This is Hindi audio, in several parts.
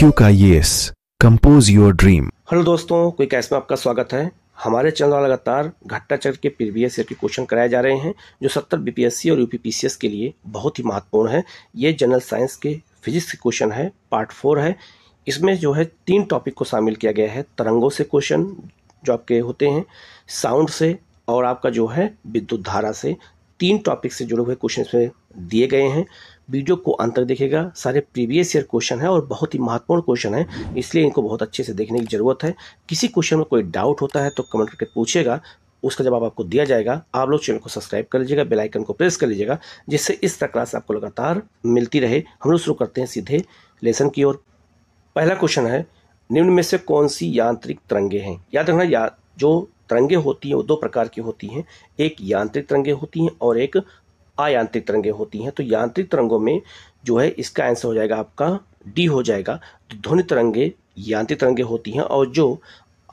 क्यू का ये कंपोज योर ड्रीम हेलो दोस्तों कोई ऐस में आपका स्वागत है हमारे चैनल द्वारा लगातार चक्र के प्रीवियस ईयर के क्वेश्चन कराए जा रहे हैं जो सत्तर बीपीएससी और यूपीपीसीएस के लिए बहुत ही महत्वपूर्ण है ये जनरल साइंस के फिजिक्स के क्वेश्चन है पार्ट फोर है इसमें जो है तीन टॉपिक को शामिल किया गया है तरंगों से क्वेश्चन जो आपके होते हैं साउंड से और आपका जो है विद्युत धारा से तीन टॉपिक से जुड़े हुए क्वेश्चन दिए गए हैं वीडियो को अंत तक देखेगा सारे प्रीवियस ईयर क्वेश्चन है और बहुत ही महत्वपूर्ण क्वेश्चन है इसलिए इनको बहुत अच्छे से देखने की ज़रूरत है किसी क्वेश्चन में कोई डाउट होता है तो कमेंट करके पूछेगा उसका जवाब आपको दिया जाएगा आप लोग चैनल को सब्सक्राइब कर लीजिएगा बेल आइकन को प्रेस कर लीजिएगा जिससे इस तरह क्लास आपको लगातार मिलती रहे हम लोग शुरू करते हैं सीधे लेसन की ओर पहला क्वेश्चन है निम्न में से कौन सी यांत्रिक तरंगे हैं याद रखना या जो तरंगे होती हैं वो दो प्रकार की होती हैं एक यांत्रिक तरंगे होती हैं और एक अयांत्रिक तरंगें होती हैं तो यांत्रिक तरंगों में जो है इसका आंसर हो जाएगा आपका डी हो जाएगा तो ध्वनि तरंगे यांत्रिक तरंगे होती हैं और जो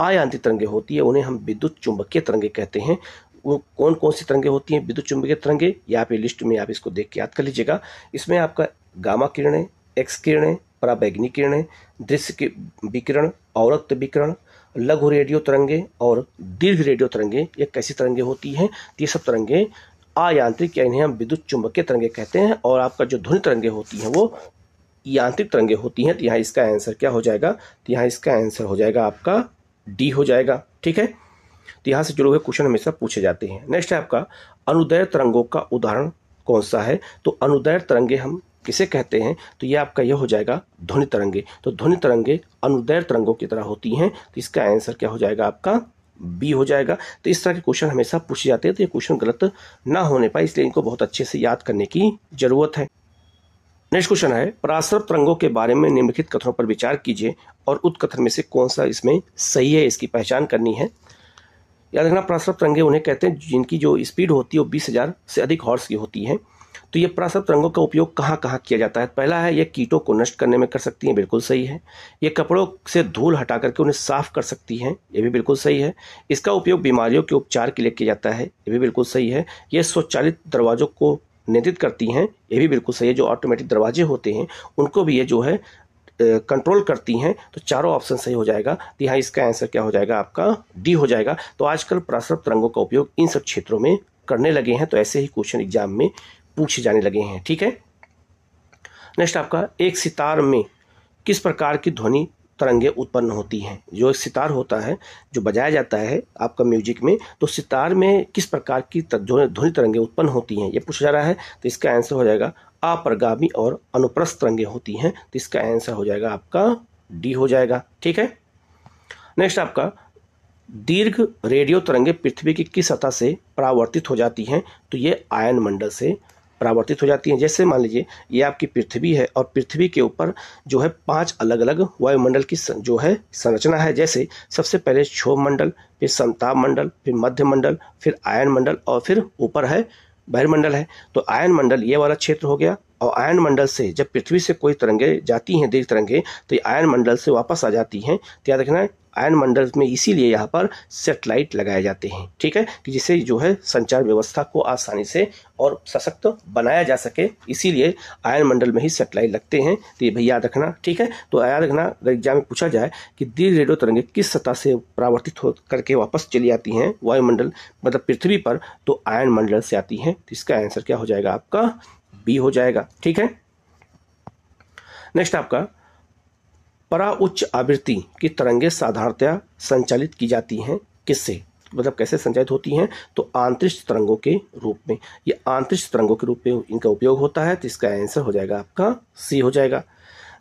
अयांत्रिक तरंगे होती है उन्हें हम विद्युत चुंबकीय तरंगे कहते हैं वो कौन कौन सी तरंगे होती हैं विद्युत चुंबकीय तरंगे यहाँ पे लिस्ट में आप इसको देख के याद कर लीजिएगा इसमें आपका गामा किरणें एक्स किरणें पराबैग्नी किरणें दृश्य के विकिरण औरक्त विकिरण लघु रेडियो तरंगे और दीर्घ रेडियो तरंगे ये कैसी तरंगे होती हैं तो ये सब तरंगे अयांत्रिक या इन्हें हम विद्युत चुंबकीय तरंगे कहते हैं और आपका जो ध्वनि तरंगे होती हैं वो यांत्रिक तरंगे होती हैं तो यहाँ इसका आंसर क्या हो जाएगा तो यहाँ इसका आंसर हो जाएगा आपका डी हो जाएगा ठीक है तो यहाँ से जुड़े हुए क्वेश्चन हमेशा पूछे जाते हैं नेक्स्ट है आपका अनुदय तरंगों का उदाहरण कौन सा है तो अनुदय तरंगे हम किसे कहते हैं तो ये आपका यह हो जाएगा ध्वनि तरंगे तो ध्वनि तरंगे अनुदय तरंगों की तरह होती हैं तो इसका आंसर क्या हो जाएगा आपका बी हो जाएगा तो इस तरह के क्वेश्चन हमेशा पूछे जाते हैं तो ये क्वेश्चन गलत ना होने पाए इसलिए इनको बहुत अच्छे से याद करने की जरूरत है नेक्स्ट क्वेश्चन है पराश्रव तरंगों के बारे में निम्नलिखित कथनों पर विचार कीजिए और उत्कथन में से कौन सा इसमें सही है इसकी पहचान करनी है याद रखना पराश्रव तरंगे उन्हें कहते हैं जिनकी जो स्पीड होती है वो बीस हज़ार से अधिक हॉर्स की होती है तो ये प्रासप रंगों का उपयोग कहाँ कहाँ किया जाता है पहला है ये कीटों को नष्ट करने में कर सकती हैं बिल्कुल सही है ये कपड़ों से धूल हटा करके उन्हें साफ कर सकती हैं ये भी बिल्कुल सही है इसका उपयोग बीमारियों के उपचार के लिए किया जाता है ये भी बिल्कुल सही है ये स्वचालित दरवाज़ों को नियंत्रित करती हैं ये भी बिल्कुल सही है जो ऑटोमेटिक दरवाजे होते हैं उनको भी ये जो है कंट्रोल करती हैं तो चारों ऑप्शन सही हो जाएगा तो यहाँ इसका आंसर क्या हो जाएगा आपका डी हो जाएगा तो आजकल प्रासव रंगों का उपयोग इन सब क्षेत्रों में करने लगे हैं तो ऐसे ही क्वेश्चन एग्जाम में पूछे जाने लगे हैं ठीक है नेक्स्ट आपका एक सितार में किस प्रकार की ध्वनि तरंगे उत्पन्न होती हैं जो एक सितार होता है जो बजाया जाता है आपका म्यूजिक में तो सितार में किस प्रकार की ध्वनि तरंगे उत्पन्न होती हैं ये पूछा जा रहा है तो इसका आंसर हो जाएगा अप्रगामी और अनुप्रस्थ तरंगे होती हैं तो इसका आंसर हो जाएगा आपका डी हो जाएगा ठीक है नेक्स्ट आपका दीर्घ रेडियो तरंगे पृथ्वी की किस सतह से परावर्तित हो जाती हैं तो ये आयन मंडल से परावर्तित हो जाती हैं जैसे मान लीजिए ये आपकी पृथ्वी है और पृथ्वी के ऊपर जो है पांच अलग अलग वायुमंडल की जो है संरचना है जैसे सबसे पहले क्षोभ मंडल फिर संताप मंडल फिर मध्य मंडल फिर आयन मंडल और फिर ऊपर है बहिर्मंडल है तो आयन मंडल ये वाला क्षेत्र हो गया और आयन मंडल से जब पृथ्वी से कोई तरंगे जाती हैं दीर्घ तरंगे तो ये आयन मंडल से वापस आ जाती हैं तो याद रखना है आयन मंडल में इसीलिए यहाँ पर सेटेलाइट लगाए जाते हैं ठीक है कि जिससे जो है संचार व्यवस्था को आसानी से और सशक्त बनाया जा सके इसीलिए आयन मंडल में ही सेटेलाइट लगते हैं तो ये भाई याद रखना ठीक है तो याद रखना अगर एग्जाम में पूछा जाए कि दीर्घ रेडियो तरंगे किस सतह से परावर्तित हो करके वापस चली आती हैं वायुमंडल मतलब पृथ्वी पर तो आयन मंडल से आती हैं तो इसका आंसर क्या हो जाएगा आपका बी हो जाएगा ठीक है नेक्स्ट आपका परा उच्च आवृत्ति की तरंगे साधारणतया संचालित की जाती हैं किससे मतलब कैसे संचालित होती हैं तो आंतरिक तरंगों के रूप में ये आंतरिक तरंगों के रूप में इनका उपयोग होता है तो इसका आंसर हो जाएगा आपका सी हो जाएगा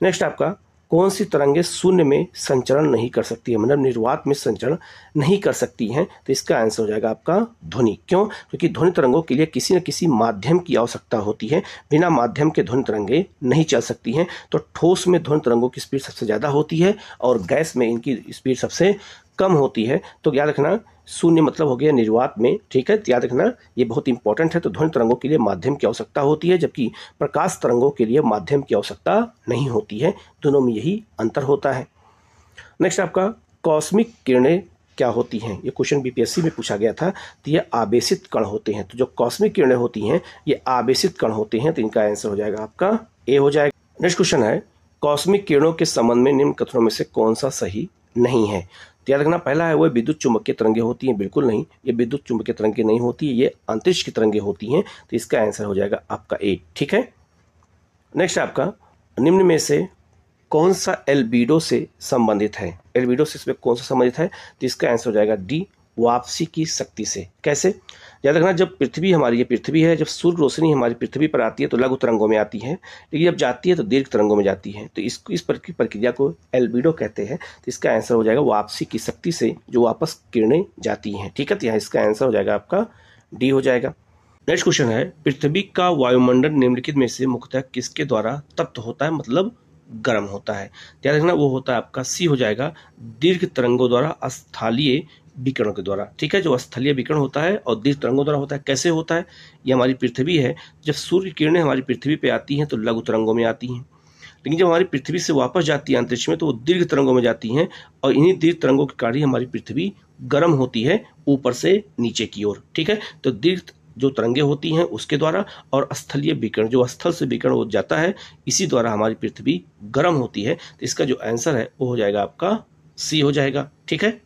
नेक्स्ट आपका कौन सी तरंगें शून्य में संचरण नहीं कर सकती है मतलब निर्वात में संचरण नहीं कर सकती हैं तो इसका आंसर हो जाएगा आपका ध्वनि क्यों क्योंकि ध्वनि तरंगों के लिए किसी न किसी माध्यम की आवश्यकता होती है बिना माध्यम के ध्वनि तरंगें नहीं चल सकती हैं तो ठोस में ध्वनि तरंगों की स्पीड सबसे ज़्यादा होती है और गैस में इनकी स्पीड सबसे कम होती है तो याद रखना शून्य मतलब हो गया निर्वात में ठीक है याद रखना ये बहुत इंपॉर्टेंट है तो ध्वनि तरंगों के लिए माध्यम की आवश्यकता होती है जबकि प्रकाश तरंगों के लिए माध्यम की आवश्यकता नहीं होती है दोनों में यही अंतर होता है नेक्स्ट आपका कॉस्मिक किरणें क्या होती हैं ये क्वेश्चन बीपीएससी में पूछा गया था तो ये आवेशित कण होते हैं तो जो कॉस्मिक किरणें होती हैं ये आवेशित कण होते हैं तो इनका आंसर हो जाएगा आपका ए हो जाएगा नेक्स्ट क्वेश्चन है कॉस्मिक किरणों के संबंध में निम्न कथनों में से कौन सा सही नहीं है याद रखना पहला है वह विद्युत चुंबकीय तरंगे होती हैं बिल्कुल नहीं ये विद्युत चुंबकीय तरंगे नहीं होती ये अंतरिक्ष की तरंगे होती हैं तो इसका आंसर हो जाएगा आपका ए ठीक है नेक्स्ट आपका निम्न में से कौन सा एल्बिडो से संबंधित है एल्बिडो से इसमें कौन सा संबंधित है तो इसका आंसर हो जाएगा डी वापसी की शक्ति से कैसे याद रखना जब पृथ्वी हमारी ये पृथ्वी है जब सूर्य रोशनी हमारी पृथ्वी पर आती है तो लघु तरंगों में आती है लेकिन जब जाती है तो दीर्घ तरंगों में जाती है तो इस इस प्रक्रिया को एल्बिडो कहते हैं तो इसका आंसर हो जाएगा वापसी की शक्ति से जो वापस किरणें जाती हैं ठीक है तो यहाँ इसका आंसर हो जाएगा आपका डी हो जाएगा नेक्स्ट क्वेश्चन है पृथ्वी का वायुमंडल निम्नलिखित में से मुख्यतः किसके द्वारा तप्त होता है मतलब गर्म होता है ध्यान रखना वो होता है आपका सी हो जाएगा दीर्घ तरंगों द्वारा अस्थालीय विकरणों के द्वारा ठीक है जो स्थलीय विकरण होता है और दीर्घ तरंगों द्वारा होता है कैसे होता है ये हमारी पृथ्वी है जब सूर्य किरणें हमारी पृथ्वी पे आती हैं तो लघु तरंगों में आती हैं लेकिन जब हमारी पृथ्वी से वापस जाती है अंतरिक्ष में तो वो दीर्घ तरंगों में जाती हैं और इन्हीं दीर्घ तरंगों के कारण हमारी पृथ्वी गर्म होती है ऊपर से नीचे की ओर ठीक है तो दीर्घ जो तरंगे होती हैं उसके द्वारा और स्थलीय विकरण जो स्थल से विकरण हो जाता है इसी द्वारा हमारी पृथ्वी गर्म होती है तो इसका जो आंसर है वो हो जाएगा आपका सी हो जाएगा ठीक है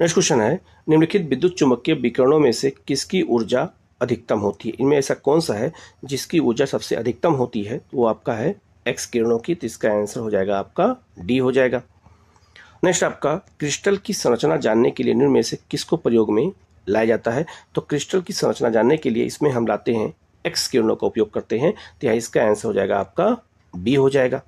नेक्स्ट क्वेश्चन है निम्नलिखित विद्युत चुंबकीय विकरणों में से किसकी ऊर्जा अधिकतम होती है इनमें ऐसा कौन सा है जिसकी ऊर्जा सबसे अधिकतम होती है वो आपका है एक्स किरणों की तो इसका आंसर हो जाएगा आपका डी हो जाएगा नेक्स्ट आपका क्रिस्टल की संरचना जानने के लिए निम्न में से किसको प्रयोग में लाया जाता है तो क्रिस्टल की संरचना जानने के लिए इसमें हम लाते हैं एक्स किरणों का उपयोग करते हैं तो यहाँ इसका आंसर हो जाएगा आपका बी हो जाएगा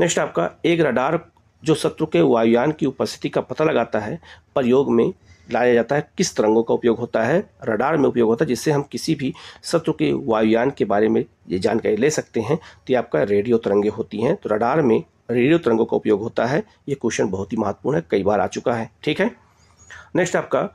नेक्स्ट आपका एक रडार जो शत्रु के वायुयान की उपस्थिति का पता लगाता है प्रयोग में लाया जाता है किस तरंगों का उपयोग होता है रडार में उपयोग होता है जिससे हम किसी भी शत्रु के वायुयान के बारे में ये जानकारी ले सकते हैं तो ये आपका रेडियो तरंगे होती हैं तो रडार में रेडियो तरंगों का उपयोग होता है ये क्वेश्चन बहुत ही महत्वपूर्ण है कई बार आ चुका है ठीक है नेक्स्ट आपका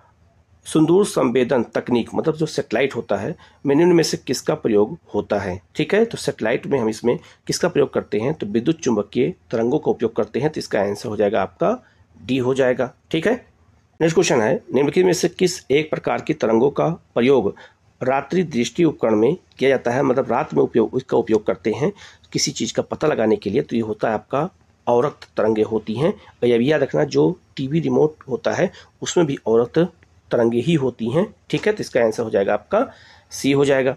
सुंदूर संवेदन तकनीक मतलब जो सेटेलाइट होता है मैंने उनमें से किसका प्रयोग होता है ठीक है तो सेटेलाइट में हम इसमें किसका प्रयोग करते हैं तो विद्युत चुंबकीय तरंगों का उपयोग करते हैं तो इसका आंसर हो जाएगा आपका डी हो जाएगा ठीक है नेक्स्ट क्वेश्चन है निम्नलिखित में से किस एक प्रकार की तरंगों का प्रयोग रात्रि दृष्टि उपकरण में किया जाता है मतलब रात में उपयोग इसका उपयोग करते हैं किसी चीज़ का पता लगाने के लिए तो ये होता है आपका औरक्त तरंगे होती हैं और यह भी याद रखना जो टीवी रिमोट होता है उसमें भी औरक्त तरंगे ही होती हैं ठीक है तो इसका आंसर हो जाएगा आपका सी हो जाएगा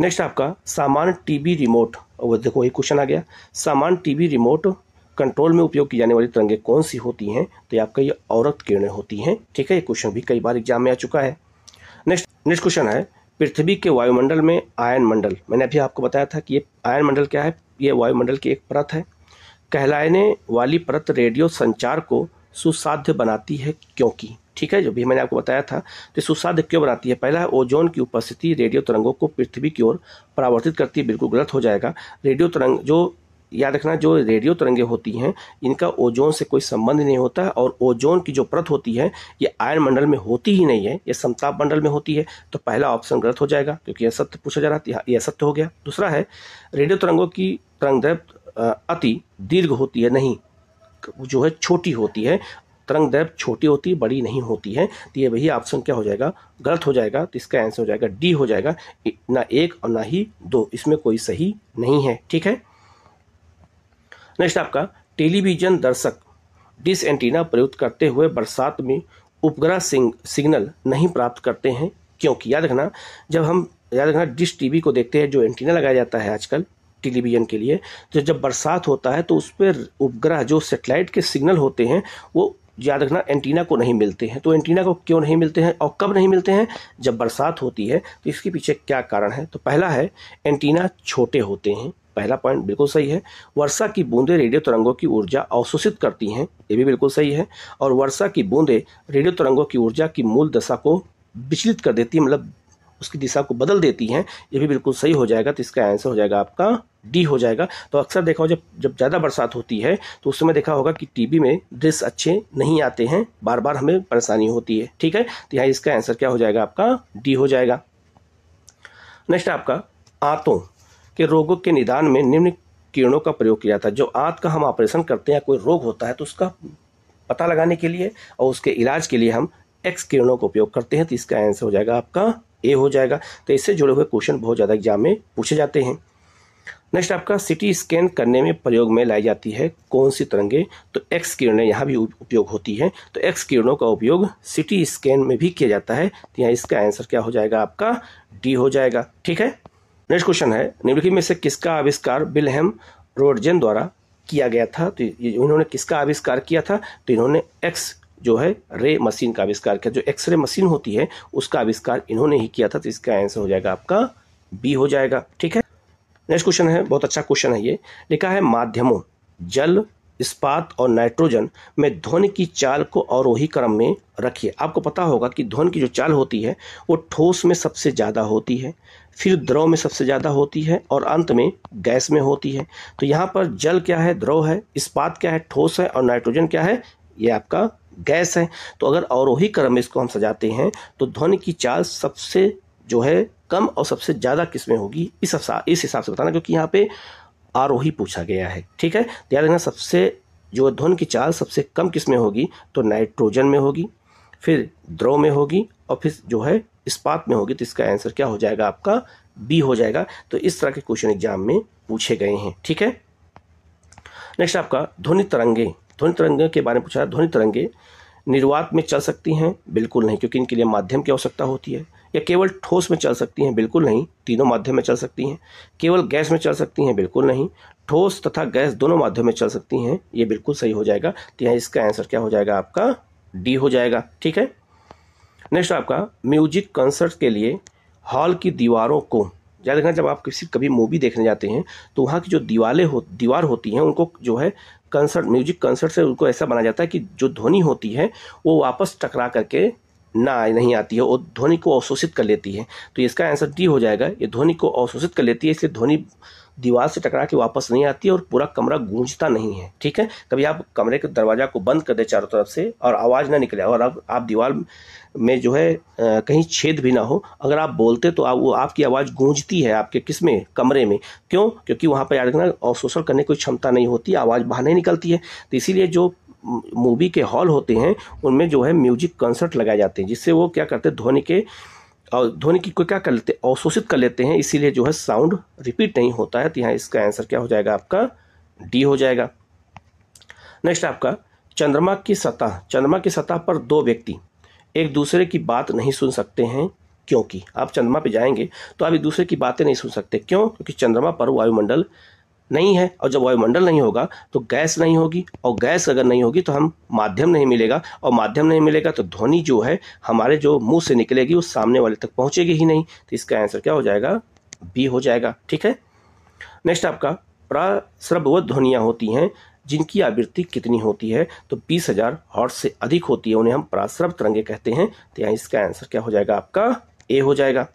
नेक्स्ट आपका सामान टीवी रिमोट और देखो ये क्वेश्चन आ गया सामान टीवी रिमोट कंट्रोल में उपयोग की जाने वाली तरंगे कौन सी होती हैं तो ये आपका ये औरत किरणें होती हैं ठीक है ये क्वेश्चन भी कई बार एग्जाम में आ चुका है नेक्स्ट नेक्स्ट क्वेश्चन है पृथ्वी के वायुमंडल में आयन मंडल मैंने अभी आपको बताया था कि ये आयन मंडल क्या है ये वायुमंडल की एक परत है कहलाने वाली परत रेडियो संचार को सुसाध्य बनाती है क्योंकि ठीक है जो भी मैंने आपको बताया था तो सुसाद क्यों बनाती है पहला है ओजोन की उपस्थिति रेडियो तरंगों को पृथ्वी की ओर परावर्तित करती है बिल्कुल गलत हो जाएगा रेडियो तरंग जो याद रखना जो रेडियो तरंगे होती हैं इनका ओजोन से कोई संबंध नहीं होता है और ओजोन की जो परत होती है ये आयन मंडल में होती ही नहीं है ये समताप मंडल में होती है तो पहला ऑप्शन गलत हो जाएगा क्योंकि यह सत्य पूछा जा रहा था यह असत्य हो गया दूसरा है रेडियो तरंगों की तरंग अति दीर्घ होती है नहीं जो है छोटी होती है तरंग दैर्घ्य छोटी होती है बड़ी नहीं होती है तो ये वही ऑप्शन क्या हो जाएगा गलत हो जाएगा तो इसका आंसर हो जाएगा डी हो जाएगा ना एक और ना ही दो इसमें कोई सही नहीं है ठीक है नेक्स्ट आपका टेलीविजन दर्शक डिस एंटीना प्रयुक्त करते हुए बरसात में उपग्रह सिग्नल नहीं प्राप्त करते हैं क्योंकि याद रखना जब हम याद रखना डिश टीवी को देखते हैं जो एंटीना लगाया जाता है आजकल टेलीविजन के लिए तो जब बरसात होता है तो उस पर उपग्रह जो सेटेलाइट के सिग्नल होते हैं वो याद रखना एंटीना को नहीं मिलते हैं तो एंटीना को क्यों नहीं मिलते हैं और कब नहीं मिलते हैं जब बरसात होती है तो इसके पीछे क्या कारण है तो पहला है एंटीना छोटे होते हैं पहला पॉइंट बिल्कुल सही है वर्षा की बूंदें रेडियो तरंगों की ऊर्जा अवशोषित करती हैं ये भी बिल्कुल सही है और वर्षा की बूंदें रेडियो तरंगों की ऊर्जा की मूल दशा को विचलित कर देती है मतलब उसकी दिशा को बदल देती हैं ये भी बिल्कुल सही हो जाएगा तो इसका आंसर हो जाएगा आपका डी हो जाएगा तो अक्सर देखा हो जब जब ज़्यादा बरसात होती है तो उस समय देखा होगा कि टीबी में ड्रेस अच्छे नहीं आते हैं बार बार हमें परेशानी होती है ठीक है तो यहाँ इसका आंसर क्या हो जाएगा आपका डी हो जाएगा नेक्स्ट आपका आंतों के रोगों के निदान में निम्न किरणों का प्रयोग किया जाता है जो आंत का हम ऑपरेशन करते हैं कोई रोग होता है तो उसका पता लगाने के लिए और उसके इलाज के लिए हम एक्स किरणों का उपयोग करते हैं तो इसका आंसर हो जाएगा आपका ए हो जाएगा तो इससे जुड़े हुए क्वेश्चन बहुत ज़्यादा एग्जाम में पूछे जाते हैं नेक्स्ट आपका सिटी स्कैन करने में प्रयोग में लाई जाती है कौन सी तरंगे तो एक्स किरणें यहाँ भी उपयोग होती हैं तो एक्स किरणों का उपयोग सिटी स्कैन में भी किया जाता है तो यहाँ इसका आंसर क्या हो जाएगा आपका डी हो जाएगा ठीक है नेक्स्ट क्वेश्चन है निम्नलिखित में से किसका आविष्कार बिलहम रोडजेन द्वारा किया गया था तो इन्होंने किसका आविष्कार किया था तो इन्होंने एक्स जो है रे मशीन का आविष्कार किया जो एक्सरे मशीन होती है उसका आविष्कार इन्होंने ही किया था तो इसका आंसर हो जाएगा आपका बी हो जाएगा ठीक है नेक्स्ट क्वेश्चन है बहुत अच्छा क्वेश्चन है ये लिखा है माध्यमों जल इस्पात और नाइट्रोजन में ध्वनि की चाल को अवरोही क्रम में रखिए आपको पता होगा कि ध्वनि की जो चाल होती है वो ठोस में सबसे ज़्यादा होती है फिर द्रव में सबसे ज़्यादा होती है और अंत में गैस में होती है तो यहाँ पर जल क्या है द्रव है इस्पात क्या है ठोस है और नाइट्रोजन क्या है ये आपका गैस है तो अगर अवरोही क्रम में इसको हम सजाते हैं तो ध्वनि की चाल सबसे जो है कम और सबसे ज़्यादा किस्में होगी इस इस हिसाब से बताना क्योंकि यहाँ पे आरोही पूछा गया है ठीक है ध्यान रखना सबसे जो ध्वन की चाल सबसे कम किस्में होगी तो नाइट्रोजन में होगी फिर द्रव में होगी और फिर जो है इस्पात में होगी तो इसका आंसर क्या हो जाएगा आपका बी हो जाएगा तो इस तरह के क्वेश्चन एग्जाम में पूछे गए हैं ठीक है नेक्स्ट आपका ध्वनि तरंगे ध्वनि तरंगों के बारे में पूछा ध्वनि तरंगे निर्वात में चल सकती हैं बिल्कुल नहीं क्योंकि इनके लिए माध्यम की आवश्यकता होती है या केवल ठोस में चल सकती हैं बिल्कुल नहीं तीनों माध्यम में चल सकती हैं केवल गैस में चल सकती हैं बिल्कुल नहीं ठोस तथा गैस दोनों माध्यम में चल सकती हैं ये बिल्कुल सही हो जाएगा तो यहाँ इसका आंसर क्या हो जाएगा आपका डी हो जाएगा ठीक है नेक्स्ट आपका म्यूजिक कंसर्ट के लिए हॉल की दीवारों को याद रखना जब आप किसी कभी मूवी देखने जाते हैं तो वहाँ की जो दीवारें हो दीवार होती हैं उनको जो है कंसर्ट म्यूजिक कंसर्ट से उनको ऐसा बनाया जाता है कि जो ध्वनि होती है वो वापस टकरा करके ना नहीं आती है और ध्वनि को अवशोषित कर लेती है तो इसका आंसर डी हो जाएगा ये ध्वनि को अवशोषित कर लेती है इसलिए ध्वनि दीवार से टकरा के वापस नहीं आती और पूरा कमरा गूंजता नहीं है ठीक है कभी आप कमरे के दरवाजा को बंद कर दे चारों तरफ से और आवाज़ ना निकले और अब आप दीवार में जो है कहीं छेद भी ना हो अगर आप बोलते तो आप वो आपकी आवाज़ गूंजती है आपके किस में कमरे में क्यों क्योंकि वहाँ पर याद रखना अवशोषण करने की क्षमता नहीं होती आवाज़ बाहर नहीं निकलती है तो इसीलिए जो मूवी के हॉल होते हैं उनमें जो है म्यूजिक कंसर्ट लगाए जाते हैं जिससे वो क्या करते हैं ध्वनि के ध्वनि की को क्या कर लेते अवशोषित कर लेते हैं इसीलिए जो है साउंड रिपीट नहीं होता है तो यहाँ इसका आंसर क्या हो जाएगा आपका डी हो जाएगा नेक्स्ट आपका चंद्रमा की सतह चंद्रमा की सतह पर दो व्यक्ति एक दूसरे की बात नहीं सुन सकते हैं क्योंकि आप चंद्रमा पे जाएंगे तो आप एक दूसरे की बातें नहीं सुन सकते क्यों क्योंकि चंद्रमा पर वायुमंडल नहीं है और जब वायुमंडल नहीं होगा तो गैस नहीं होगी और गैस अगर नहीं होगी तो हम माध्यम नहीं मिलेगा और माध्यम नहीं मिलेगा तो ध्वनि जो है हमारे जो मुंह से निकलेगी वो सामने वाले तक पहुंचेगी ही नहीं तो इसका आंसर क्या हो जाएगा बी हो जाएगा ठीक है नेक्स्ट आपका प्राश्रभवत ध्वनियाँ होती हैं जिनकी आवृत्ति कितनी होती है तो बीस हजार से अधिक होती है उन्हें हम प्राश्रव तरंगे कहते हैं तो यहाँ इसका आंसर क्या हो जाएगा आपका ए हो जाएगा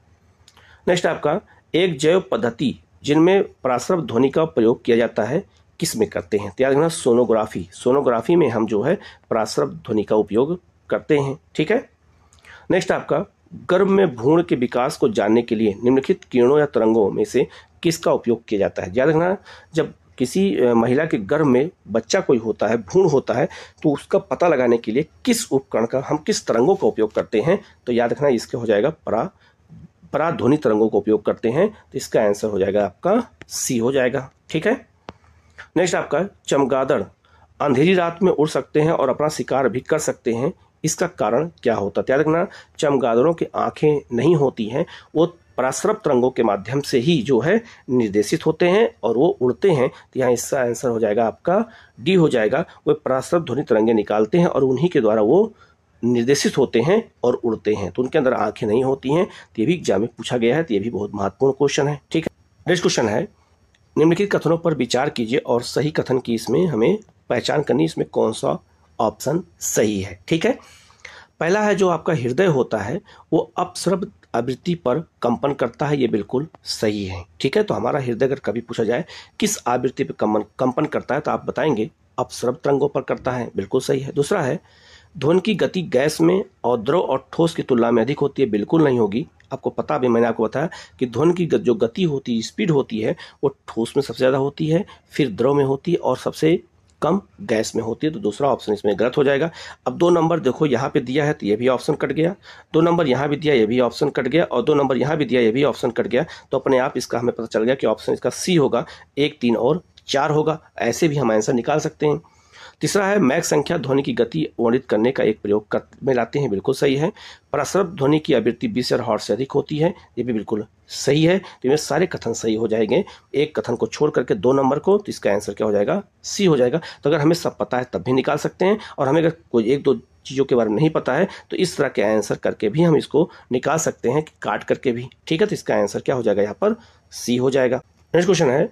नेक्स्ट आपका एक जैव पद्धति जिनमें प्रासव ध्वनि का प्रयोग किया जाता है किस में करते हैं तो याद रखना सोनोग्राफी सोनोग्राफी में हम जो है प्रासव ध्वनि का उपयोग करते हैं ठीक है नेक्स्ट आपका गर्भ में भ्रूण के विकास को जानने के लिए निम्नलिखित किरणों या तरंगों में से किसका उपयोग किया जाता है याद रखना जब किसी महिला के गर्भ में बच्चा कोई होता है भ्रूण होता है तो उसका पता लगाने के लिए किस उपकरण का हम किस तरंगों का उपयोग करते हैं तो याद रखना इसका हो जाएगा परा पराध्वनि तरंगों का उपयोग करते हैं तो इसका आंसर हो जाएगा आपका सी हो जाएगा ठीक है नेक्स्ट आपका चमगादड़ अंधेरी रात में उड़ सकते हैं और अपना शिकार भी कर सकते हैं इसका कारण क्या होता है याद रखना चमगादड़ों की आंखें नहीं होती हैं वो परासरप तरंगों के माध्यम से ही जो है निर्देशित होते हैं और वो उड़ते हैं तो यहाँ इसका आंसर हो जाएगा आपका डी हो जाएगा वो परासरप ध्वनि तरंगे निकालते हैं और उन्हीं के द्वारा वो निर्देशित होते हैं और उड़ते हैं तो उनके अंदर आंखें नहीं होती हैं तो ये भी एग्जाम में पूछा गया है तो ये भी बहुत महत्वपूर्ण क्वेश्चन है ठीक है नेक्स्ट क्वेश्चन है निम्नलिखित कथनों पर विचार कीजिए और सही कथन की इसमें हमें पहचान करनी इसमें कौन सा ऑप्शन सही है ठीक है पहला है जो आपका हृदय होता है वो अपसर्व आवृत्ति पर कंपन करता है ये बिल्कुल सही है ठीक है तो हमारा हृदय अगर कभी पूछा जाए किस आवृत्ति पर कंपन करता है तो आप बताएंगे अपसर्व तरंगों पर करता है बिल्कुल सही है दूसरा है ध्वन की गति गैस में और द्रव और ठोस की तुलना में अधिक होती है बिल्कुल नहीं होगी आपको पता भी मैंने आपको बताया कि ध्वन की जो गति होती है स्पीड होती है वो ठोस में सबसे ज़्यादा होती है फिर द्रव में होती है और सबसे कम गैस में होती है तो दूसरा ऑप्शन इसमें गलत हो जाएगा अब दो नंबर देखो यहाँ पे दिया है तो ये भी ऑप्शन कट गया दो नंबर यहाँ भी दिया ये भी ऑप्शन कट गया और दो नंबर यहाँ भी दिया ये भी ऑप्शन कट गया तो अपने आप इसका हमें पता चल गया कि ऑप्शन इसका सी होगा एक तीन और चार होगा ऐसे भी हम आंसर निकाल सकते हैं तीसरा है मैक संख्या ध्वनि की गति वर्णित करने का एक प्रयोग कर में लाते हैं बिल्कुल सही है प्रासरभ ध्वनि की आवृत्ति बीस और से अधिक होती है ये भी बिल्कुल सही है तो ये सारे कथन सही हो जाएंगे एक कथन को छोड़ करके दो नंबर को तो इसका आंसर क्या हो जाएगा सी हो जाएगा तो अगर हमें सब पता है तब भी निकाल सकते हैं और हमें अगर कोई एक दो चीज़ों के बारे में नहीं पता है तो इस तरह के आंसर करके भी हम इसको निकाल सकते हैं काट करके भी ठीक है तो इसका आंसर क्या हो जाएगा यहाँ पर सी हो जाएगा नेक्स्ट क्वेश्चन है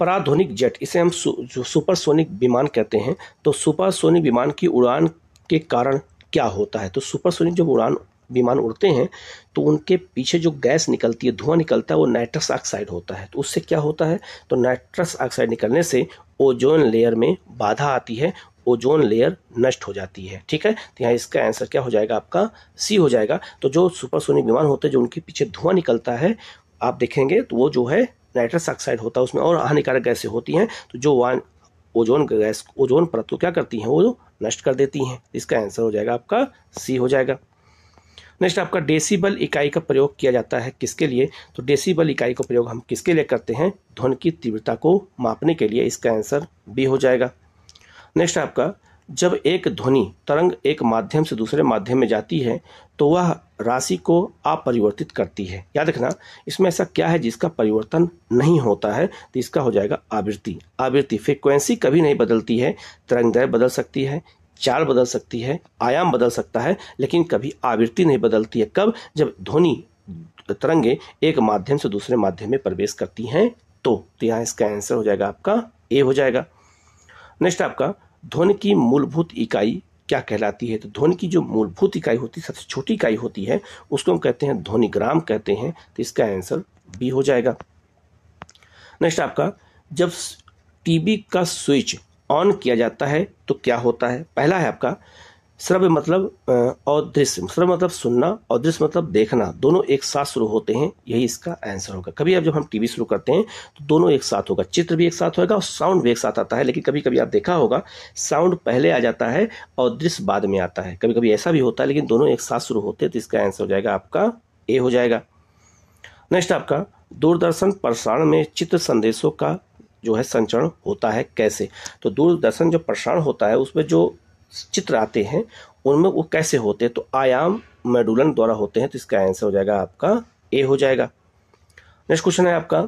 पराधुनिक जेट इसे हम सु, जो सुपरसोनिक विमान कहते हैं तो सुपरसोनिक विमान की उड़ान के कारण क्या होता है तो सुपरसोनिक जब उड़ान विमान उड़ते हैं तो उनके पीछे जो गैस निकलती है धुआं निकलता है वो नाइट्रस ऑक्साइड होता है तो उससे क्या होता है तो नाइट्रस ऑक्साइड निकलने से ओजोन लेयर में बाधा आती है ओजोन लेयर नष्ट हो जाती है ठीक है तो यहाँ इसका आंसर क्या हो जाएगा आपका सी हो जाएगा तो जो सुपरसोनिक विमान होते हैं जो उनके पीछे धुआं निकलता है आप देखेंगे तो वो जो है नाइट्रस ऑक्साइड होता है उसमें और हानिकारक गैसें होती हैं तो जो वन ओजोन गैस ओजोन परत को क्या करती हैं वो नष्ट कर देती हैं इसका आंसर हो जाएगा आपका सी हो जाएगा नेक्स्ट आपका डेसीबल इकाई का प्रयोग किया जाता है किसके लिए तो डेसीबल इकाई का प्रयोग हम किसके लिए करते हैं ध्वन की तीव्रता को मापने के लिए इसका आंसर बी हो जाएगा नेक्स्ट आपका जब एक ध्वनि तरंग एक माध्यम से दूसरे माध्यम में जाती है तो वह राशि को अपरिवर्तित करती है याद रखना इसमें ऐसा क्या है जिसका परिवर्तन नहीं होता है तो इसका हो जाएगा आवृत्ति आवृत्ति फ्रिक्वेंसी कभी नहीं बदलती है तरंग दर बदल सकती है चाल बदल सकती है आयाम बदल सकता है लेकिन कभी आवृत्ति नहीं बदलती है कब जब ध्वनि तरंगे एक माध्यम से दूसरे माध्यम में प्रवेश करती हैं तो, तो यहाँ इसका आंसर हो जाएगा आपका ए हो जाएगा नेक्स्ट आपका ध्वनि की मूलभूत इकाई क्या कहलाती है तो ध्वनि की जो मूलभूत इकाई होती है सबसे छोटी इकाई होती है उसको हम कहते हैं ध्वनिग्राम कहते हैं तो इसका आंसर बी हो जाएगा नेक्स्ट आपका जब टीवी का स्विच ऑन किया जाता है तो क्या होता है पहला है आपका श्रव्य मतलब और दृश्य श्रव्य मतलब सुनना और दृश्य मतलब देखना दोनों एक साथ शुरू होते हैं यही इसका आंसर होगा कभी आप जब हम टीवी शुरू करते हैं तो दोनों एक साथ होगा चित्र भी एक साथ होगा और साउंड भी एक साथ आता है लेकिन कभी कभी आप देखा होगा साउंड पहले आ जाता है और दृश्य बाद में आता है कभी कभी ऐसा भी होता है लेकिन दोनों एक साथ शुरू होते हैं तो इसका आंसर हो जाएगा आपका ए हो जाएगा नेक्स्ट आपका दूरदर्शन प्रसारण में चित्र संदेशों का जो है संचरण होता है कैसे तो दूरदर्शन जो प्रसारण होता है उसमें जो चित्र आते हैं उनमें वो कैसे होते हैं तो आयाम मेडुलन द्वारा होते हैं तो इसका आंसर हो जाएगा आपका ए हो जाएगा नेक्स्ट क्वेश्चन है आपका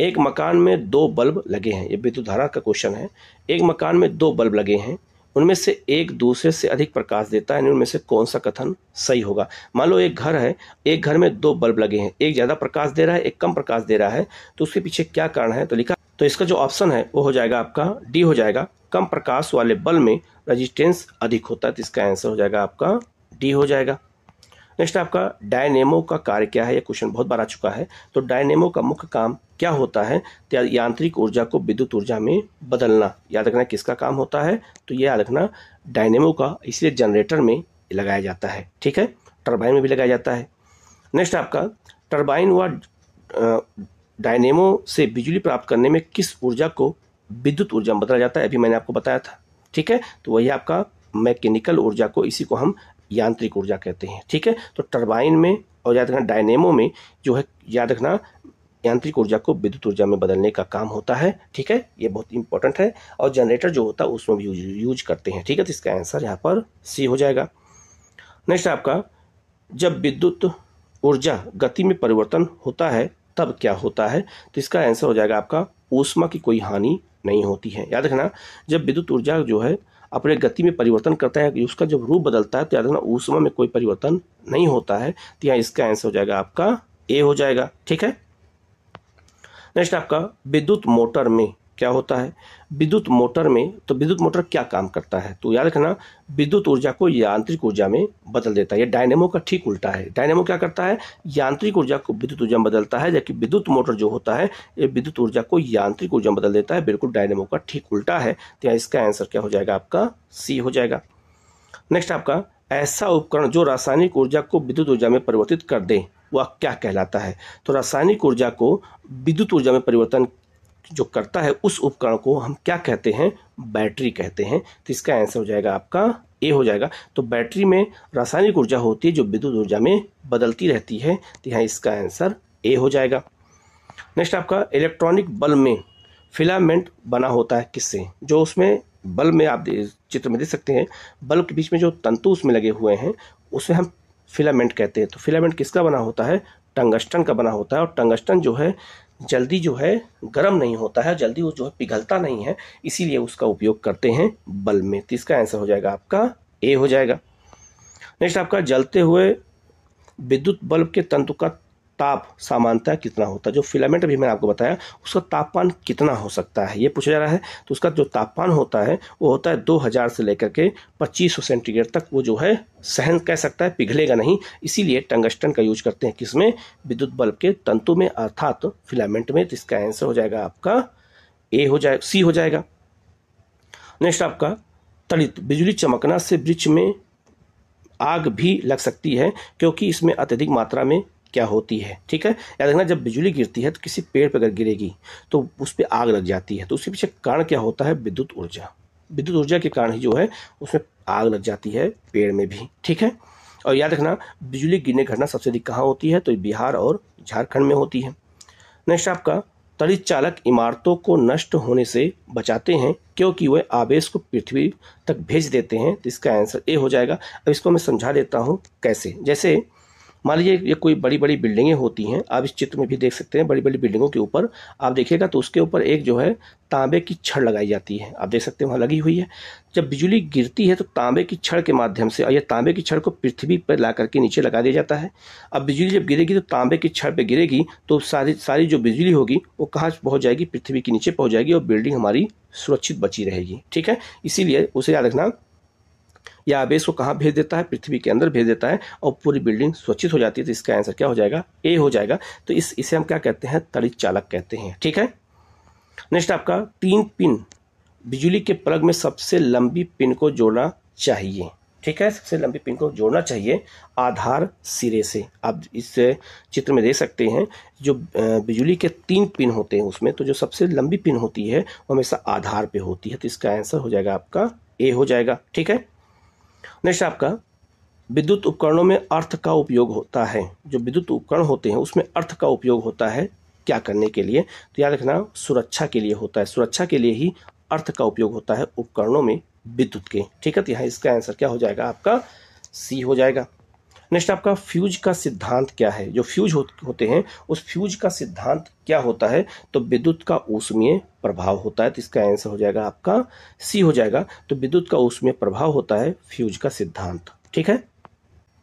एक मकान में दो बल्ब लगे हैं ये विद्युत धारा का क्वेश्चन है एक मकान में दो बल्ब लगे हैं उनमें से एक दूसरे से अधिक प्रकाश देता है उनमें से कौन सा कथन सही होगा मान लो एक घर है एक घर में दो बल्ब लगे हैं एक ज़्यादा प्रकाश दे रहा है एक कम प्रकाश दे रहा है तो उसके पीछे क्या कारण है तो लिखा तो इसका जो ऑप्शन है वो हो जाएगा आपका डी हो जाएगा कम प्रकाश वाले बल में रजिस्टेंस अधिक होता है तो इसका आंसर हो जाएगा आपका डी हो जाएगा नेक्स्ट आपका डायनेमो का कार्य क्या है यह क्वेश्चन बहुत बार आ चुका है तो डायनेमो का मुख्य काम क्या होता है तो यांत्रिक ऊर्जा को विद्युत ऊर्जा में बदलना याद रखना किसका काम होता है तो यह याद रखना डायनेमो का इसलिए जनरेटर में लगाया जाता है ठीक है टर्बाइन में भी लगाया जाता है नेक्स्ट आपका टर्बाइन व डायनेमो से बिजली प्राप्त करने में किस ऊर्जा को विद्युत ऊर्जा में बदला जाता है अभी मैंने आपको बताया था ठीक है तो वही आपका मैकेनिकल ऊर्जा को इसी को हम यांत्रिक ऊर्जा कहते हैं ठीक है तो टर्बाइन में और याद रखना डायनेमो में जो है याद रखना यांत्रिक ऊर्जा को विद्युत ऊर्जा में बदलने का काम होता है ठीक है ये बहुत इंपॉर्टेंट है और जनरेटर जो होता है उसमें भी यूज करते हैं ठीक है तो इसका आंसर यहाँ पर सी हो जाएगा नेक्स्ट आपका जब विद्युत ऊर्जा गति में परिवर्तन होता है तब क्या होता है तो इसका आंसर हो जाएगा आपका ऊष्मा की कोई हानि नहीं होती है याद रखना जब विद्युत ऊर्जा जो है अपने गति में परिवर्तन करता है उसका जब रूप बदलता है तो याद रखना ऊष्मा में कोई परिवर्तन नहीं होता है तो यहाँ इसका आंसर हो जाएगा आपका ए हो जाएगा ठीक है नेक्स्ट आपका विद्युत मोटर में क्या होता है विद्युत मोटर में तो विद्युत मोटर क्या काम करता है तो याद रखना विद्युत ऊर्जा को यांत्रिक ऊर्जा में बदल देता है यह डायनेमो का ठीक उल्टा है डायनेमो क्या करता है यांत्रिक ऊर्जा को विद्युत ऊर्जा में बदलता है जबकि विद्युत मोटर जो होता है ये विद्युत ऊर्जा को यांत्रिक ऊर्जा में बदल देता है बिल्कुल डायनेमो का ठीक उल्टा है तो यहाँ इसका आंसर क्या हो जाएगा आपका सी हो जाएगा नेक्स्ट आपका ऐसा उपकरण जो रासायनिक ऊर्जा को विद्युत ऊर्जा में परिवर्तित कर दे वह क्या कहलाता है तो रासायनिक ऊर्जा को विद्युत ऊर्जा में परिवर्तन जो करता है उस उपकरण को हम क्या कहते हैं बैटरी कहते हैं तो इसका आंसर हो जाएगा आपका ए हो जाएगा तो बैटरी में रासायनिक ऊर्जा होती है जो विद्युत ऊर्जा में बदलती रहती है तो यहाँ इसका आंसर ए हो जाएगा नेक्स्ट आपका इलेक्ट्रॉनिक बल्ब में फिलामेंट बना होता है किससे जो उसमें बल्ब में आप चित्र में देख सकते हैं बल्ब के बीच में जो तंतु उसमें लगे हुए हैं उसमें हम फिलामेंट कहते हैं तो फिलामेंट किसका बना होता है टंगस्टन का बना होता है और टंगस्टन जो है जल्दी जो है गर्म नहीं होता है जल्दी वो जो है पिघलता नहीं है इसीलिए उसका उपयोग करते हैं बल्ब में तो इसका आंसर हो जाएगा आपका ए हो जाएगा नेक्स्ट आपका जलते हुए विद्युत बल्ब के तंतु का ताप सामानता कितना होता है जो फिलामेंट अभी मैंने आपको बताया उसका तापमान कितना हो सकता है ये पूछा जा रहा है तो उसका जो तापमान होता है वो होता है 2000 से लेकर के 2500 सेंटीग्रेड तक वो जो है सहन कह सकता है पिघलेगा नहीं इसीलिए टंगस्टन का यूज करते हैं किसमें विद्युत बल्ब के तंतु में अर्थात तो फिलामेंट में तो इसका आंसर हो जाएगा आपका ए हो जाए सी हो जाएगा नेक्स्ट आपका तड़ित बिजली चमकना से वृक्ष में आग भी लग सकती है क्योंकि इसमें अत्यधिक मात्रा में क्या होती है ठीक है याद रखना जब बिजली गिरती है तो किसी पेड़ पर अगर गिरेगी तो उस पर आग लग जाती है तो उसके पीछे कारण क्या होता है विद्युत ऊर्जा विद्युत ऊर्जा के कारण ही जो है उसमें आग लग जाती है पेड़ में भी ठीक है और याद रखना बिजली गिरने घटना सबसे अधिक कहाँ होती है तो बिहार और झारखंड में होती है नेक्स्ट आपका तड़ित चालक इमारतों को नष्ट होने से बचाते हैं क्योंकि वह आवेश को पृथ्वी तक भेज देते हैं तो इसका आंसर ए हो जाएगा अब इसको मैं समझा देता हूँ कैसे जैसे मान लीजिए ये कोई बड़ी बड़ी बिल्डिंगें होती हैं आप इस चित्र में भी देख सकते हैं बड़ी बड़ी बिल्डिंगों के ऊपर आप देखिएगा तो उसके ऊपर एक जो है तांबे की छड़ लगाई जाती है आप देख सकते हैं वहाँ लगी हुई है जब बिजली गिरती है तो तांबे की छड़ के माध्यम से और यह तांबे की छड़ को पृथ्वी पर ला करके नीचे लगा दिया जाता है अब बिजली जब गिरेगी तो तांबे की छड़ पर गिरेगी तो सारी सारी जो बिजली होगी वो कहाँ पहुँच जाएगी पृथ्वी के नीचे पहुँच जाएगी और बिल्डिंग हमारी सुरक्षित बची रहेगी ठीक है इसीलिए उसे याद रखना या आवेश को कहाँ भेज देता है पृथ्वी के अंदर भेज देता है और पूरी बिल्डिंग स्वच्छित हो जाती है तो इसका आंसर क्या हो जाएगा ए हो जाएगा तो इस इसे हम क्या कहते हैं तड़ित चालक कहते हैं ठीक है नेक्स्ट आपका तीन पिन बिजली के प्लग में सबसे लंबी पिन को जोड़ना चाहिए ठीक है सबसे लंबी पिन को जोड़ना चाहिए आधार सिरे से आप इस चित्र में देख सकते हैं जो बिजली के तीन पिन होते हैं उसमें तो जो सबसे लंबी पिन होती है वो हमेशा आधार पे होती है तो इसका आंसर हो जाएगा आपका ए हो जाएगा ठीक है नेक्स्ट आपका विद्युत उपकरणों में अर्थ का उपयोग होता है जो विद्युत उपकरण होते हैं उसमें अर्थ का उपयोग होता है क्या करने के लिए तो याद रखना सुरक्षा के लिए होता है सुरक्षा के लिए ही अर्थ का उपयोग होता है उपकरणों में विद्युत के ठीक है तो यहाँ इसका आंसर क्या हो जाएगा आपका सी हो जाएगा नेक्स्ट आपका फ्यूज का सिद्धांत क्या है जो फ्यूज हो, होते हैं उस फ्यूज का सिद्धांत क्या होता है तो विद्युत का ऊष्मीय प्रभाव होता है तो इसका आंसर हो जाएगा आपका सी हो जाएगा तो विद्युत का ऊष्मीय प्रभाव होता है फ्यूज का सिद्धांत ठीक है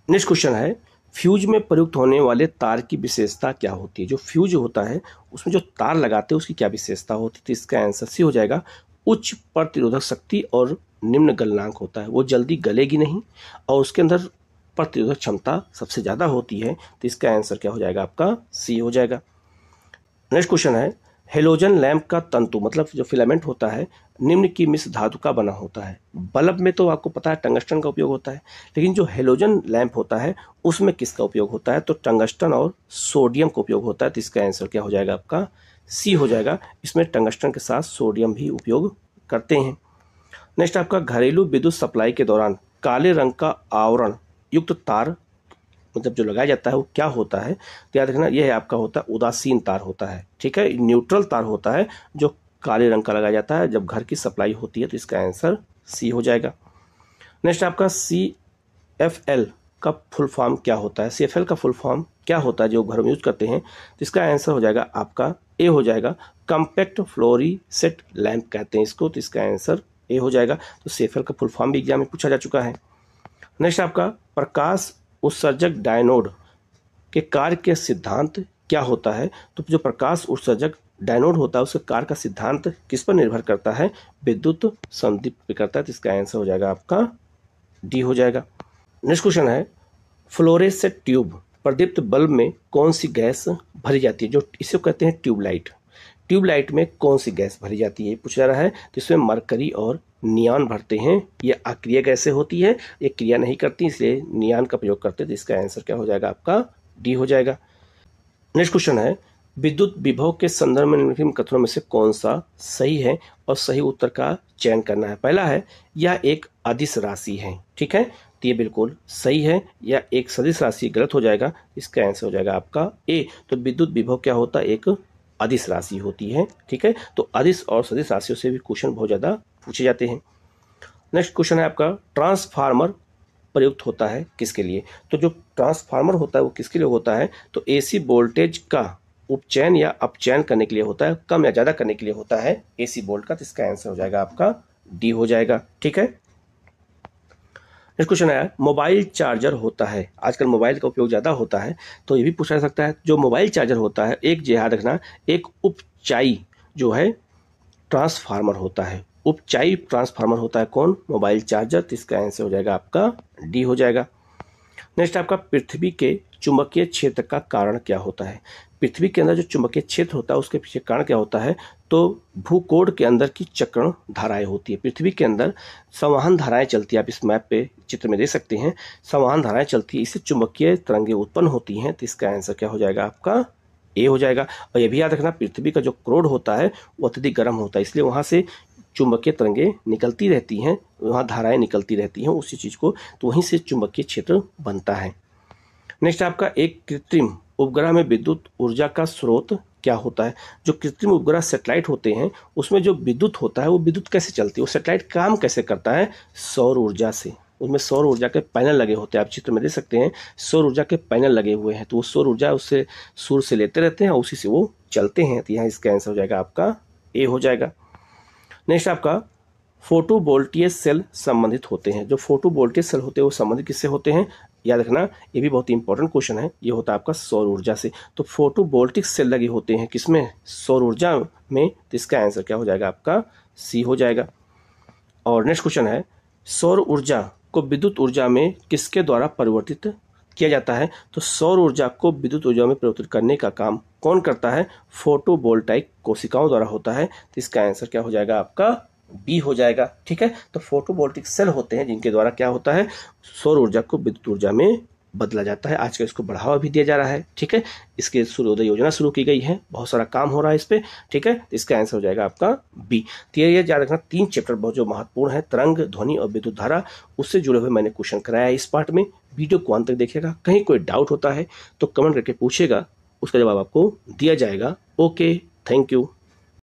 नेक्स्ट क्वेश्चन है फ्यूज में प्रयुक्त होने वाले तार की विशेषता क्या होती है जो फ्यूज होता है उसमें जो तार लगाते हैं उसकी क्या विशेषता होती है तो इसका आंसर सी हो जाएगा उच्च प्रतिरोधक शक्ति और निम्न गलनांक होता है वो जल्दी गलेगी नहीं और उसके अंदर प्रतिरोधक क्षमता सबसे ज़्यादा होती है तो इसका आंसर क्या हो जाएगा आपका सी हो जाएगा नेक्स्ट क्वेश्चन है हेलोजन लैम्प का तंतु मतलब जो फिलामेंट होता है निम्न की मिश्र धातु का बना होता है बल्ब में तो आपको पता है टंगस्टन का उपयोग होता है लेकिन जो हेलोजन लैम्प होता है उसमें किसका उपयोग होता है तो टंगस्टन और सोडियम का उपयोग होता है तो इसका आंसर क्या हो जाएगा आपका सी हो जाएगा इसमें टंगस्टन के साथ सोडियम भी उपयोग करते हैं नेक्स्ट आपका घरेलू विद्युत सप्लाई के दौरान काले रंग का आवरण युक्त तार मतलब जो लगाया जाता है वो क्या होता है तो याद रखना यह आपका होता है उदासीन तार होता है ठीक है न्यूट्रल तार होता है जो काले रंग का लगाया जाता है जब घर की सप्लाई होती है तो इसका आंसर सी हो जाएगा नेक्स्ट आपका सी एफ एल का फुल फॉर्म क्या होता है सी एफ एल का फुल फॉर्म क्या होता है जो घर में यूज करते हैं तो इसका आंसर हो जाएगा आपका ए हो जाएगा कम्पैक्ट फ्लोरी सेट लैंप कहते हैं इसको तो इसका आंसर ए हो जाएगा तो सी एफ एल का फुल फॉर्म भी एग्जाम में पूछा जा चुका है नेक्स्ट आपका प्रकाश उत्सर्जक डायनोड के कार्य के सिद्धांत क्या होता है तो जो प्रकाश उत्सर्जक डायनोड होता है उसके कार्य का सिद्धांत किस पर निर्भर करता है विद्युत संदीप पर करता है तो इसका आंसर हो जाएगा आपका डी हो जाएगा नेक्स्ट क्वेश्चन है फ्लोरेसेट ट्यूब प्रदीप्त बल्ब में कौन सी गैस भरी जाती है जो इसे कहते हैं ट्यूबलाइट ट्यूबलाइट में कौन सी गैस भरी जाती है पूछा जा रहा है तो इसमें मरकरी और नियान भरते हैं ये अक्रिया कैसे होती है ये क्रिया नहीं करती इसलिए नियान का प्रयोग करते हैं तो इसका आंसर क्या हो जाएगा आपका डी हो जाएगा नेक्स्ट क्वेश्चन है विद्युत विभव के संदर्भ में निम्नलिखित कथनों में से कौन सा सही है और सही उत्तर का चयन करना है पहला है यह एक अदिश राशि है ठीक है तो ये बिल्कुल सही है या एक सदिश राशि गलत हो जाएगा इसका आंसर हो जाएगा आपका ए तो विद्युत विभव क्या होता है एक अधिस राशि होती है ठीक है तो अधिस और सदिश राशियों से भी क्वेश्चन बहुत ज़्यादा पूछे जाते हैं नेक्स्ट क्वेश्चन है आपका ट्रांसफार्मर प्रयुक्त होता है किसके लिए तो जो ट्रांसफार्मर होता है वो किसके लिए होता है तो एसी वोल्टेज का उपचयन या अपचयन करने के लिए होता है कम या ज़्यादा करने के लिए होता है एसी वोल्ट का तो इसका आंसर हो जाएगा आपका डी हो जाएगा ठीक है नेक्स्ट क्वेश्चन आया मोबाइल चार्जर होता है आजकल मोबाइल का उपयोग ज़्यादा होता है तो ये भी पूछा जा सकता है जो मोबाइल चार्जर होता है एक याद रखना एक उपचाई जो है ट्रांसफार्मर होता है उपचाई ट्रांसफार्मर होता है कौन मोबाइल चार्जर तो इसका आंसर हो जाएगा आपका डी हो जाएगा नेक्स्ट आपका पृथ्वी के चुंबकीय क्षेत्र का कारण क्या होता है पृथ्वी के अंदर जो चुंबकीय क्षेत्र होता है उसके पीछे कारण क्या होता है तो भूकोड के अंदर की चक्रण धाराएं होती है पृथ्वी के अंदर संवहन धाराएं चलती है आप इस मैप पे चित्र में देख सकते हैं संवहन धाराएं चलती है इससे चुंबकीय तरंगे उत्पन्न होती हैं तो इसका आंसर क्या हो जाएगा आपका ए हो जाएगा और यह भी याद रखना पृथ्वी का जो क्रोड होता है वो अत्यधिक गर्म होता है इसलिए वहाँ से चुंबकीय तरंगे निकलती रहती हैं वहाँ धाराएं निकलती रहती हैं उसी चीज़ को तो वहीं से चुंबकीय क्षेत्र बनता है नेक्स्ट आपका एक कृत्रिम उपग्रह में विद्युत ऊर्जा का स्रोत क्या होता है जो कृत्रिम उपग्रह सेटेलाइट होते हैं उसमें जो विद्युत होता है वो विद्युत कैसे चलती है वो सेटेलाइट काम कैसे करता है सौर ऊर्जा से उसमें सौर ऊर्जा के पैनल लगे होते हैं आप चित्र में देख सकते हैं सौर ऊर्जा के पैनल लगे हुए हैं तो वो सौर ऊर्जा उससे सूर्य से लेते रहते हैं और उसी से वो चलते हैं तो यहाँ इसका आंसर हो जाएगा आपका ए हो जाएगा नेक्स्ट आपका फोटो सेल संबंधित होते हैं जो फोटो वोल्टेज सेल होते हैं वो संबंधित किससे होते हैं याद रखना ये भी बहुत ही इंपॉर्टेंट क्वेश्चन है ये होता है आपका सौर ऊर्जा से तो फोटो वोल्टिक सेल लगे होते हैं किसमें सौर ऊर्जा में तो इसका आंसर क्या हो जाएगा आपका सी हो जाएगा और नेक्स्ट क्वेश्चन है सौर ऊर्जा को विद्युत ऊर्जा में किसके द्वारा परिवर्तित किया जाता है तो सौर ऊर्जा को विद्युत ऊर्जा में परिवर्तित करने का काम कौन करता है फोटोवोल्टाइक कोशिकाओं द्वारा होता है तो इसका आंसर क्या हो जाएगा आपका बी हो जाएगा ठीक है तो फोटोवोल्टिक सेल होते हैं जिनके द्वारा क्या होता है सौर ऊर्जा को विद्युत ऊर्जा में बदला जाता है आजकल इसको बढ़ावा भी दिया जा रहा है ठीक है इसके सूर्योदय योजना शुरू की गई है बहुत सारा काम हो रहा है इस पर ठीक है इसका आंसर हो जाएगा आपका बी तो ये याद रखना तीन चैप्टर बहुत जो महत्वपूर्ण है तरंग ध्वनि और विद्युत धारा उससे जुड़े हुए मैंने क्वेश्चन कराया इस पार्ट में वीडियो को अंत तक देखेगा कहीं कोई डाउट होता है तो कमेंट करके पूछेगा उसका जवाब आपको दिया जाएगा ओके थैंक यू